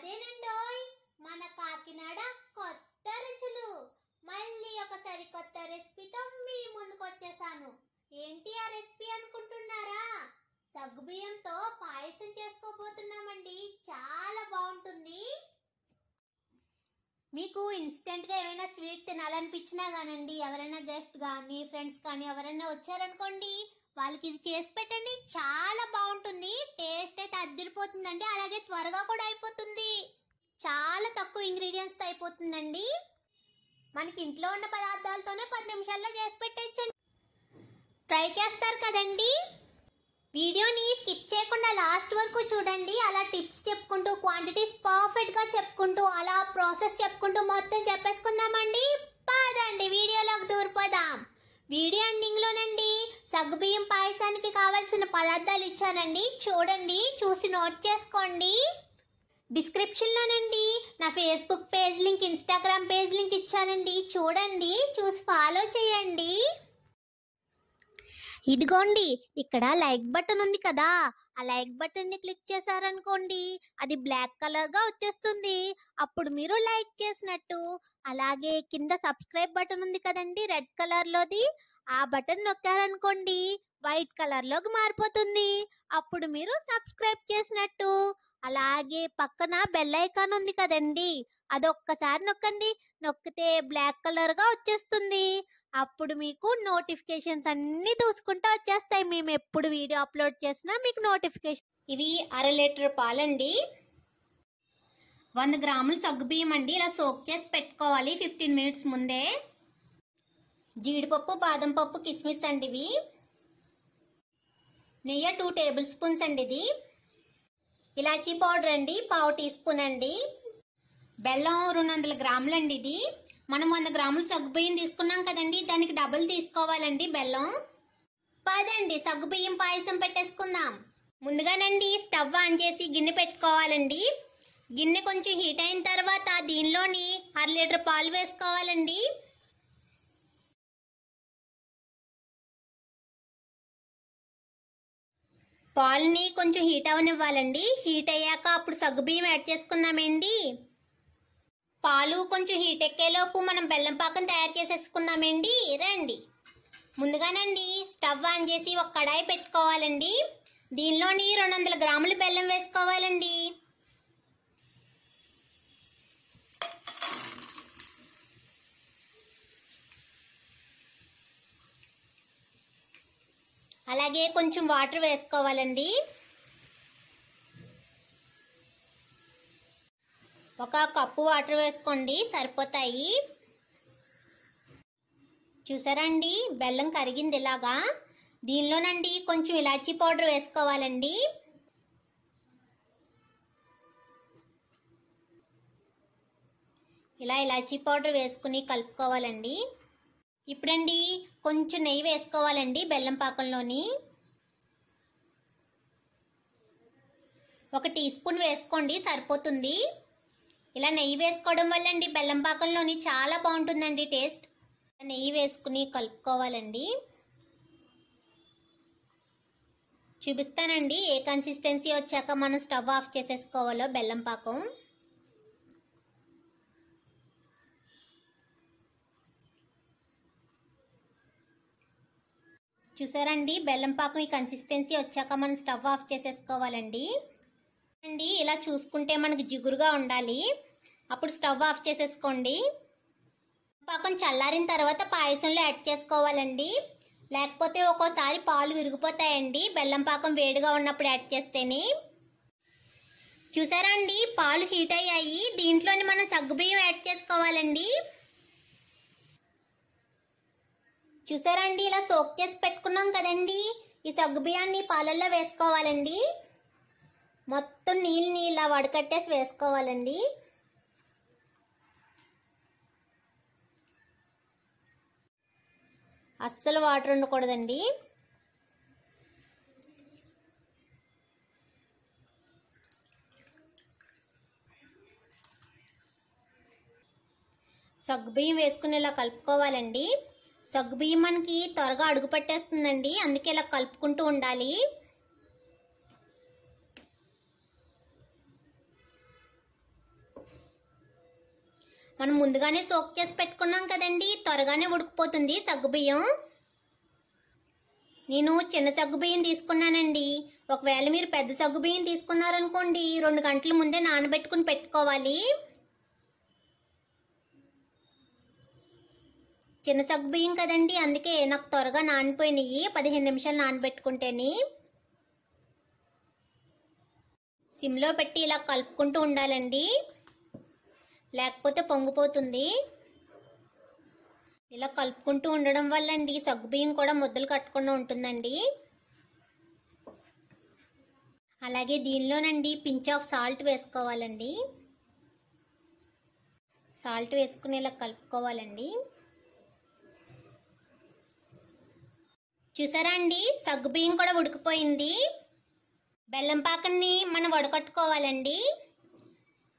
అదేనండోయ్ మన కాకినాడ కొత్త రుచులు మళ్ళీ ఒకసారి కొత్త రెసిపీతో మీ ముందుకు వచ్చేసాను ఏంటి ఆ రెసిపీ అనుకుంటున్నారా సగ్గుబియ్యంతో పాయసం చేసుకోబోతున్నామండి చాలా బాగుంటుంది మీకు ఇన్స్టెంట్గా ఏమైనా స్వీట్ తినాలనిపించినా కానండి ఎవరైనా గెస్ట్ కానీ ఫ్రెండ్స్ కానీ ఎవరైనా వచ్చారనుకోండి వాళ్ళకి ఇది చేసి పెట్టండి చాలా బాగుంటుంది టేస్ట్ అయితే అద్దరిపోతుందండి అలాగే త్వరగా కూడా అయిపోతుంది చాలా తక్కువ ఇంగ్రీడియంట్స్తో అయిపోతుందండి మనకి ఇంట్లో ఉన్న పదార్థాలతోనే పది నిమిషాల్లో చేసి పెట్టేయచ్చండి ట్రై చేస్తారు కదండి వీడియోని స్కిప్ చేయకుండా లాస్ట్ వరకు చూడండి అలా టిప్స్ చెప్పుకుంటూ క్వాంటిటీస్ పర్ఫెక్ట్గా చెప్పుకుంటూ అలా ప్రాసెస్ చెప్పుకుంటూ మొత్తం చెప్పేసుకుందామండి పదండి వీడియోలోకి దూరిపోదాం వీడియో ఎండింగ్లోనండి సగ్గుబియ్యం పాయసానికి కావాల్సిన పదార్థాలు ఇచ్చానండి చూడండి చూసి నోట్ చేసుకోండి డిస్క్రిప్షన్లోనండి నా Facebook page link Instagram page link ఇచ్చానండి చూడండి చూసి ఫాలో చేయండి ఇదిగోండి ఇక్కడ లైక్ బటన్ ఉంది కదా ఆ లైక్ బటన్ ని క్లిక్ చేశారనుకోండి అది బ్లాక్ కలర్ గా వచ్చేస్తుంది అప్పుడు మీరు లైక్ చేసినట్టు అలాగే కింద సబ్స్క్రైబ్ బటన్ ఉంది కదండి రెడ్ కలర్ లోది ఆ బటన్ నొక్కారనుకోండి వైట్ కలర్ లోకి మారిపోతుంది అప్పుడు మీరు సబ్స్క్రైబ్ చేసినట్టు అలాగే పక్కన బెల్ ఐకాన్ ఉంది కదండి అదొక్కసారి నొక్కండి నొక్కితే బ్లాక్ కలర్ గా వచ్చేస్తుంది అప్పుడు మీకు నోటిఫికేషన్స్ అన్నీ చూసుకుంటూ వచ్చేస్తాయి మేము ఎప్పుడు వీడియో అప్లోడ్ చేసినా మీకు నోటిఫికేషన్ ఇవి అర లీటర్ పాలండి వంద గ్రాములు సగ్గుబియ్యం అండి ఇలా సోక్ చేసి పెట్టుకోవాలి ఫిఫ్టీన్ మినిట్స్ ముందే జీడిపప్పు బాదం పప్పు కిస్మిస్ అండి ఇవి నెయ్యి టూ టేబుల్ స్పూన్స్ అండి ఇది ఇలాచీ పౌడర్ అండి పావు టీ స్పూన్ అండి బెల్లం రెండు వందల గ్రాములండి ఇది మనం వంద గ్రాములు సగ్గుబియ్యం తీసుకున్నాం కదండి దానికి డబుల్ తీసుకోవాలండి బెల్లం పదండి సగ్గుబియ్యం పాయసం పెట్టేసుకుందాం ముందుగానండి స్టవ్ ఆన్ చేసి గిన్నె పెట్టుకోవాలండి గిన్నె కొంచెం హీట్ అయిన తర్వాత దీనిలోని అర లీటర్ పాలు వేసుకోవాలండి పాలని కొంచెం హీట్ అవనివ్వాలండి హీట్ అయ్యాక అప్పుడు సగ్గుబియ్యం యాడ్ చేసుకుందామండి పాలు కొంచెం హీట్ ఎక్కేలోపు మనం బెల్లం పాకం తయారు చేసేసుకుందామండి రండి ముందుగానండి స్టవ్ ఆన్ చేసి ఒక కడాయి పెట్టుకోవాలండి దీనిలోని రెండు వందల గ్రాములు బెల్లం వేసుకోవాలండి అలాగే కొంచెం వాటర్ వేసుకోవాలండి ఒక కప్పు వాటర్ వేసుకోండి సరిపోతాయి చూసారండి బెల్లం కరిగింది ఇలాగా దీనిలోనండి కొంచెం ఇలాచీ పౌడర్ వేసుకోవాలండి ఇలా ఇలాచీ పౌడర్ వేసుకుని కలుపుకోవాలండి ఇప్పుడండి కొంచెం నెయ్యి వేసుకోవాలండి బెల్లం పాకంలోని ఒక టీ స్పూన్ వేసుకోండి సరిపోతుంది ఇలా నెయ్యి వేసుకోవడం వల్ల అండి బెల్లం పాకంలోని చాలా బాగుంటుందండి టేస్ట్ నెయ్యి వేసుకుని కలుపుకోవాలండి చూపిస్తానండి ఏ కన్సిస్టెన్సీ వచ్చాక మనం స్టవ్ ఆఫ్ చేసేసుకోవాలో బెల్లం పాకం చూసారండి బెల్లం పాకం ఈ కన్సిస్టెన్సీ వచ్చాక మనం స్టవ్ ఆఫ్ చేసేసుకోవాలండి అండి ఇలా చూసుకుంటే మనకు జిగురుగా ఉండాలి అప్పుడు స్టవ్ ఆఫ్ చేసేసుకోండి పాకం చల్లారిన తర్వాత పాయసంలో యాడ్ చేసుకోవాలండి లేకపోతే ఒక్కోసారి పాలు విరిగిపోతాయండి బెల్లం పాకం వేడిగా ఉన్నప్పుడు యాడ్ చేస్తేనే చూసారా అండి పాలు హీట్ అయ్యాయి దీంట్లోని మనం సగ్గుబియ్యం యాడ్ చేసుకోవాలండి చూసారా అండి ఇలా సోక్ చేసి పెట్టుకున్నాం కదండి ఈ సగ్గుబియ్యాన్ని పాలల్లో వేసుకోవాలండి మొత్తం నీళ్ళు నీళ్ళు వడకట్టేసి వేసుకోవాలండి అస్సలు వాటర్ ఉండకూడదండి సగ్గుబియ్యం వేసుకుని ఇలా కలుపుకోవాలండి సగ్గుబియ్యం మనకి త్వరగా అడుగు పట్టేస్తుందండి అందుకే ఇలా కలుపుకుంటూ ఉండాలి మనం ముందుగానే సోక్ చేసి పెట్టుకున్నాం కదండి త్వరగానే ఉడికిపోతుంది సగ్గుబియ్యం నేను చిన్న సగ్గుబియ్యం తీసుకున్నానండి ఒకవేళ మీరు పెద్ద సగ్గుబియ్యం తీసుకున్నారనుకోండి రెండు గంటల ముందే నానబెట్టుకుని పెట్టుకోవాలి చిన్న సగ్గుబియ్యం కదండి అందుకే నాకు త్వరగా నానిపోయినాయి పదిహేను నిమిషాలు నానబెట్టుకుంటేని సిమ్లో పెట్టి ఇలా కలుపుకుంటూ ఉండాలండి లేకపోతే పొంగిపోతుంది ఇలా కలుపుకుంటూ ఉండడం వల్ల అండి సగ్గుబియ్యం కూడా ముద్దలు కట్టకుండా ఉంటుందండి అలాగే దీనిలోనండి పించ్ ఆఫ్ సాల్ట్ వేసుకోవాలండి సాల్ట్ వేసుకుని ఇలా కలుపుకోవాలండి చూసారా అండి సగ్గుబియ్యం కూడా ఉడికిపోయింది బెల్లం పాకని మనం వడకట్టుకోవాలండి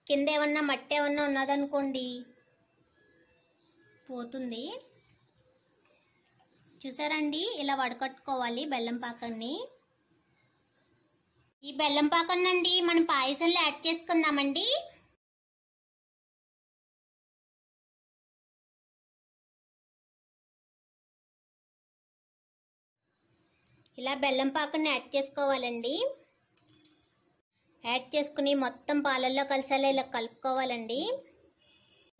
కింద ఏమన్నా మట్టి ఏమన్నా ఉన్నదనుకోండి పోతుంది చూసారండి ఇలా వడకట్టుకోవాలి బెల్లం పాకాన్ని ఈ బెల్లం పాకన్నండి మనం పాయసంలో యాడ్ చేసుకుందామండి ఇలా బెల్లం పాకను యాడ్ చేసుకోవాలండి యాడ్ చేసుకుని మొత్తం పాలల్లో కలిసేలా ఇలా కలుపుకోవాలండి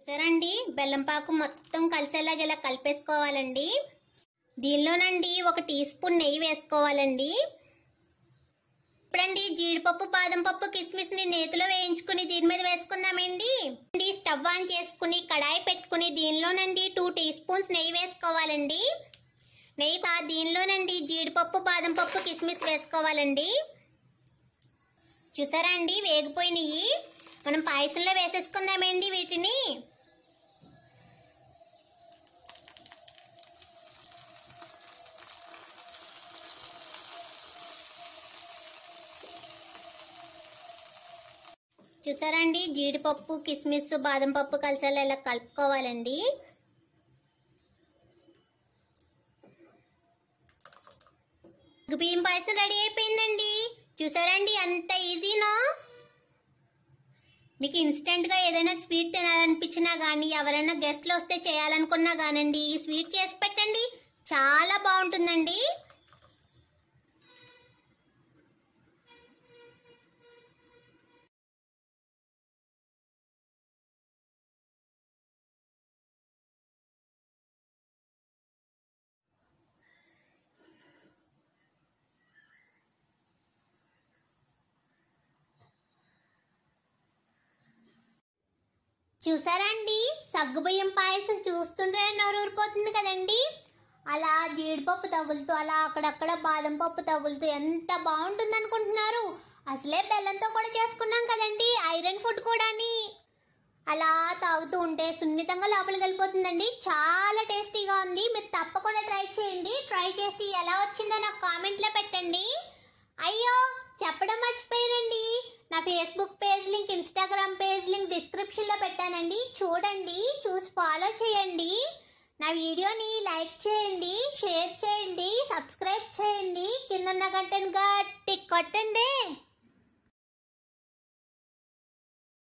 సరండి బెల్లంపాకు మొత్తం కలిసేలాగా ఇలా కలిపేసుకోవాలండి దీనిలోనండి ఒక టీ స్పూన్ నెయ్యి వేసుకోవాలండి ఇప్పుడండి జీడిపప్పు బాదం పప్పు కిస్మిస్ని నేతిలో వేయించుకుని దీని మీద వేసుకుందామండి స్టవ్ ఆన్ చేసుకుని కడాయి పెట్టుకుని దీనిలోనండి టూ టీ స్పూన్స్ నెయ్యి వేసుకోవాలండి నెయ్యి దీనిలోనండి జీడిపప్పు బాదం పప్పు కిస్మిస్ వేసుకోవాలండి చూసారా అండి వేగిపోయినాయి మనం పాయసంలో వేసేసుకుందామండి వీటిని చూసారా అండి జీడిపప్పు కిస్మిస్ బాదం పప్పు కలిసేలా ఇలా కలుపుకోవాలండి బియ్యం పాయసం రెడీ అయిపోయిందండి చూసారండి అంత ఈజీనో మీకు ఇన్స్టెంట్గా ఏదైనా స్వీట్ తినాలనిపించినా కానీ ఎవరైనా గెస్ట్లు వస్తే చేయాలనుకున్నా కానండి ఈ స్వీట్ చేసి పెట్టండి చాలా బాగుంటుందండి చూసారండి సగ్గుబియ్యం పాయసం చూస్తుంటే నోరు ఊరిపోతుంది కదండి అలా జీడిపప్పు తగులుతూ అలా అక్కడక్కడ బాదం పప్పు తగులుతూ ఎంత బాగుంటుంది అనుకుంటున్నారు అసలే బెల్లంతో కూడా చేసుకున్నాం కదండి ఐరన్ ఫుడ్ కూడాని అలా తాగుతూ ఉంటే సున్నితంగా లోపలికి వెళ్ళిపోతుందండి చాలా టేస్టీగా ఉంది మీరు తప్పకుండా ట్రై చేయండి ట్రై చేసి ఎలా వచ్చిందో నాకు కామెంట్లో పెట్టండి అయ్యో చెప్పడం మర్చిపోయారండి నా Facebook page link Instagram page link డిస్క్రిప్షన్లో పెట్టానండి చూడండి చూసి ఫాలో చేయండి నా వీడియోని లైక్ చేయండి షేర్ చేయండి సబ్స్క్రైబ్ చేయండి కింద ఉన్న కంటెంట్గా టిక్ కొట్టండి